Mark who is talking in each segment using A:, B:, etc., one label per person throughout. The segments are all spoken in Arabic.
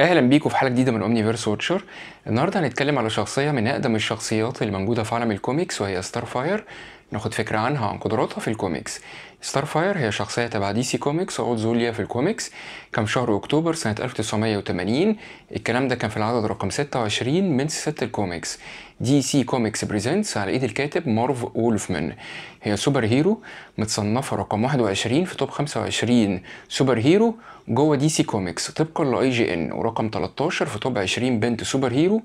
A: اهلا بيكم في حلقه جديده من فيرس واتشر النهارده هنتكلم على شخصيه من اقدم الشخصيات اللي موجوده في عالم الكوميكس وهي ستار فاير ناخد فكرة عنها عن قدراتها في الكوميكس ستار فاير هي شخصية تبع دي سي كوميكس عود زوليا في الكوميكس كان شهر أكتوبر سنة 1980 الكلام ده كان في العدد رقم 26 من سلسلة الكوميكس دي سي كوميكس بريزنتس على إيد الكاتب مارف وولفمان هي سوبر هيرو متصنفة رقم 21 في توب 25 سوبر هيرو جوه دي سي كوميكس طبقا لأي جي إن ورقم 13 في توب 20 بنت سوبر هيرو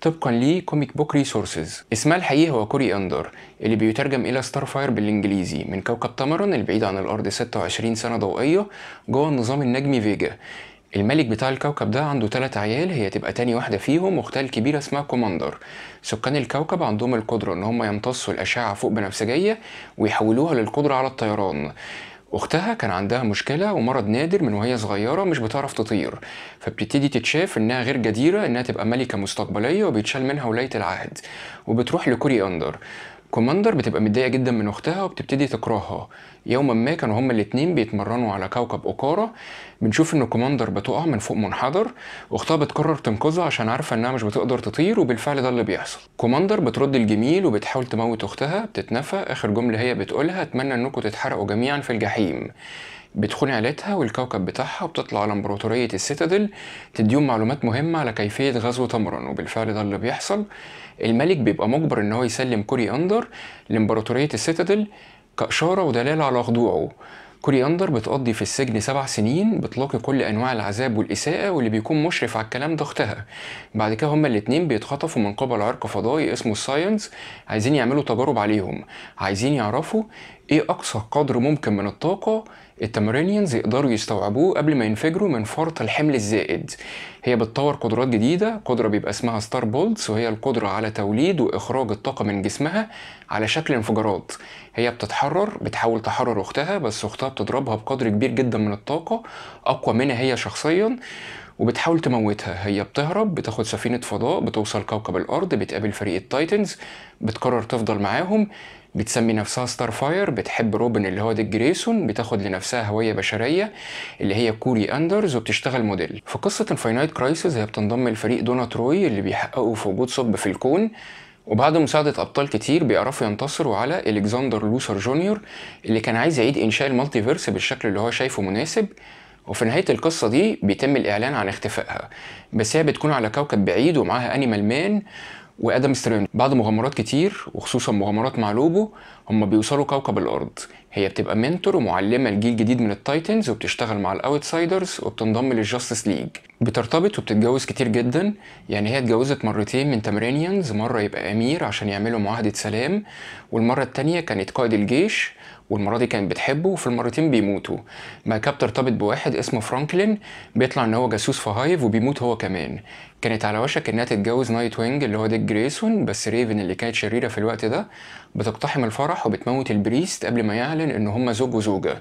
A: طبقا لكوميك بوك ريسورسز اسمها الحقيقي هو كوري اندر اللي بيترجم الى ستار فاير بالانجليزي من كوكب تمرن البعيد عن الارض 26 سنه ضوئيه جوه النظام النجمي فيجا الملك بتاع الكوكب ده عنده تلات عيال هي تبقى تاني واحدة فيهم أختها الكبيرة اسمها كوماندر سكان الكوكب عندهم القدرة إن هم يمتصوا الأشعة فوق بنفسجية ويحولوها للقدرة على الطيران اختها كان عندها مشكله ومرض نادر من وهي صغيره مش بتعرف تطير فبتبتدي تتشاف انها غير جديره انها تبقى ملكه مستقبليه وبيتشال منها ولايه العهد وبتروح لكوري اندر كوماندر بتبقى متضايقة جدا من أختها وبتبتدي تكرهها يوما ما كانوا هما الاتنين بيتمرنوا على كوكب أوكارا بنشوف إن كوماندر بتقع من فوق منحدر واختها بتقرر تنقذها عشان عارفة إنها مش بتقدر تطير وبالفعل ده اللي بيحصل كوماندر بترد الجميل وبتحاول تموت أختها بتتنفى آخر جملة هي بتقولها أتمنى إنكم تتحرقوا جميعا في الجحيم بتخون عيلتها والكوكب بتاعها وبتطلع على امبراطورية السيتادل تديهم معلومات مهمة على كيفية غزو تمرن وبالفعل ده اللي بيحصل الملك بيبقى مجبر ان هو يسلم كورياندر لامبراطورية السيتادل كإشارة ودلالة على خضوعه كورياندر بتقضي في السجن سبع سنين بتلاقي كل أنواع العذاب والإساءة واللي بيكون مشرف على الكلام ده أختها بعد كده هما الاتنين بيتخطفوا من قبل عرق فضائي اسمه الساينس عايزين يعملوا تجارب عليهم عايزين يعرفوا إيه أقصى قدر ممكن من الطاقة التمرينيانز يقدروا يستوعبوه قبل ما ينفجروا من فرط الحمل الزائد هي بتطور قدرات جديدة قدرة بيبقى اسمها ستار بولتس وهي القدرة على توليد وإخراج الطاقة من جسمها على شكل انفجارات هي بتتحرر بتحاول تحرر أختها بس أختها بتضربها بقدر كبير جدا من الطاقة أقوى منها هي شخصيا وبتحاول تموتها هي بتهرب بتاخد سفينة فضاء بتوصل كوكب الأرض بتقابل فريق التايتنز بتقرر تفضل معاهم بتسمي نفسها ستار فاير بتحب روبن اللي هو ديك جريسون بتاخد لنفسها هوية بشرية اللي هي كوري أندرز وبتشتغل موديل في قصة انفاينايت كرايسيس هي بتنضم لفريق دونا تروي اللي بيحققوا في وجود صب في الكون وبعد مساعدة أبطال كتير بيعرفوا ينتصروا على إلكسندر لوثر جونيور اللي كان عايز يعيد إنشاء المالتيفيرس بالشكل اللي هو شايفه مناسب وفي نهاية القصة دي بيتم الإعلان عن اختفائها بس هي بتكون على كوكب بعيد ومعاها أنيمال مان وادم سترين بعد مغامرات كتير وخصوصا مغامرات مع لوبو هم بيوصلوا كوكب الارض هي بتبقى منتور ومعلمه لجيل جديد من التايتنز وبتشتغل مع الاوتسايدرز وبتنضم للجاستس ليج بترتبط وبتتجوز كتير جدا يعني هي اتجوزت مرتين من تامرينيانز مره يبقى امير عشان يعملوا معاهده سلام والمره التانيه كانت قائد الجيش والمرة دي كانت بتحبه وفي المرتين بيموتوا ما كاب بترتبط بواحد اسمه فرانكلين بيطلع ان هو جاسوس في هايف وبيموت هو كمان كانت على وشك انها تتجوز نايت وينج اللي هو ديك جريسون بس ريفن اللي كانت شريرة في الوقت ده بتقتحم الفرح وبتموت البريست قبل ما يعلن ان هما زوج وزوجه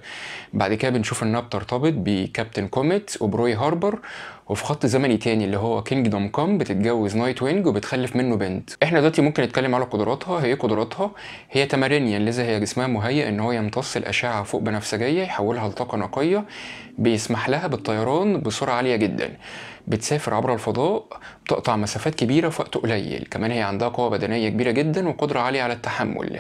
A: بعد كده بنشوف انها بترتبط بكابتن كوميت وبروي هاربر وفي خط زمني تاني اللي هو كينجدوم كوم بتتجوز نايت وينج وبتخلف منه بنت احنا دلوقتي ممكن نتكلم على قدراتها هي قدراتها هي تمارينيا لذا هي جسمها مهيئ ان هو يمتص الاشعه فوق بنفسجيه يحولها لطاقه نقيه بيسمح لها بالطيران بسرعه عاليه جدا بتسافر عبر الفضاء بتقطع مسافات كبيرة في وقت قليل كمان هي عندها قوة بدنية كبيرة جدا وقدرة عالية على التحمل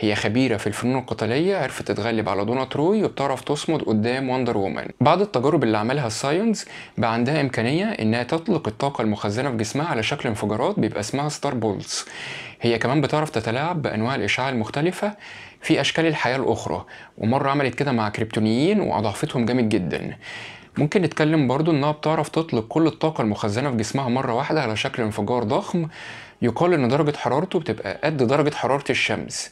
A: هي خبيرة في الفنون القتالية عرفت تتغلب على دونا تروي وبتعرف تصمد قدام وندر وومن بعد التجارب اللي عملها الساينز بقى عندها إمكانية إنها تطلق الطاقة المخزنة في جسمها على شكل انفجارات بيبقى اسمها ستار بولز هي كمان بتعرف تتلاعب بأنواع الإشعاع المختلفة في اشكال الحياه الاخرى ومره عملت كده مع كريبتونيين واضعفتهم جامد جدا ممكن نتكلم برضو انها بتعرف تطلق كل الطاقة المخزنة في جسمها مرة واحدة على شكل انفجار ضخم يقال ان درجة حرارته بتبقى قد درجة حرارة الشمس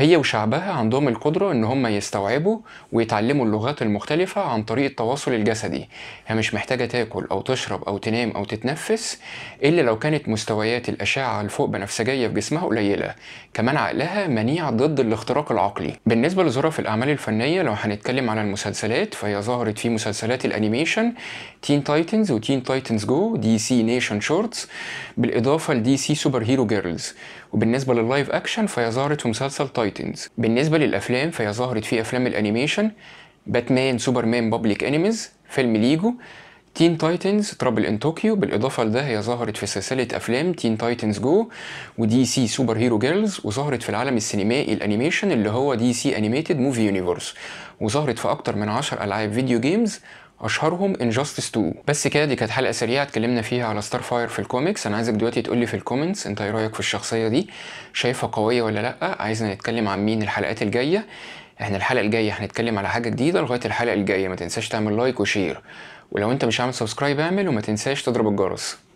A: هي وشعبها عندهم القدرة إن هم يستوعبوا ويتعلموا اللغات المختلفة عن طريق التواصل الجسدي هي مش محتاجة تاكل أو تشرب أو تنام أو تتنفس إلا لو كانت مستويات الأشعة الفوق بنفسجية في جسمها قليلة كمان عقلها منيع ضد الاختراق العقلي بالنسبة لظروف الأعمال الفنية لو هنتكلم على المسلسلات فهي ظهرت في مسلسلات الأنيميشن تين تايتنز وتين تايتنز جو دي سي نيشن شورتس بالإضافة لدي سي سوبر هيرو جيرلز وبالنسبه لللايف اكشن فهي ظهرت في مسلسل تايتنز بالنسبه للافلام فهي ظهرت في افلام الانيميشن باتمان سوبرمان بابليك انيميز فيلم ليجو تين تايتنز ترابل ان طوكيو بالاضافه لده هي ظهرت في سلسله افلام تين تايتنز جو ودي سي سوبر هيرو جيرلز وظهرت في العالم السينمائي الانيميشن اللي هو دي سي انيميتد موفي يونيفرس وظهرت في اكتر من 10 العاب فيديو جيمز اشهرهم انجاستس 2 بس كده دي كانت حلقه سريعه اتكلمنا فيها على ستار فاير في الكوميكس انا عايزك دلوقتي تقول لي في الكومنتس انت ايه رايك في الشخصيه دي شايفها قويه ولا لا عايزنا نتكلم عن مين الحلقات الجايه احنا الحلقه الجايه هنتكلم على حاجه جديده لغايه الحلقه الجايه ما تنساش تعمل لايك وشير ولو انت مش عامل سبسكرايب اعمل وما تنساش تضرب الجرس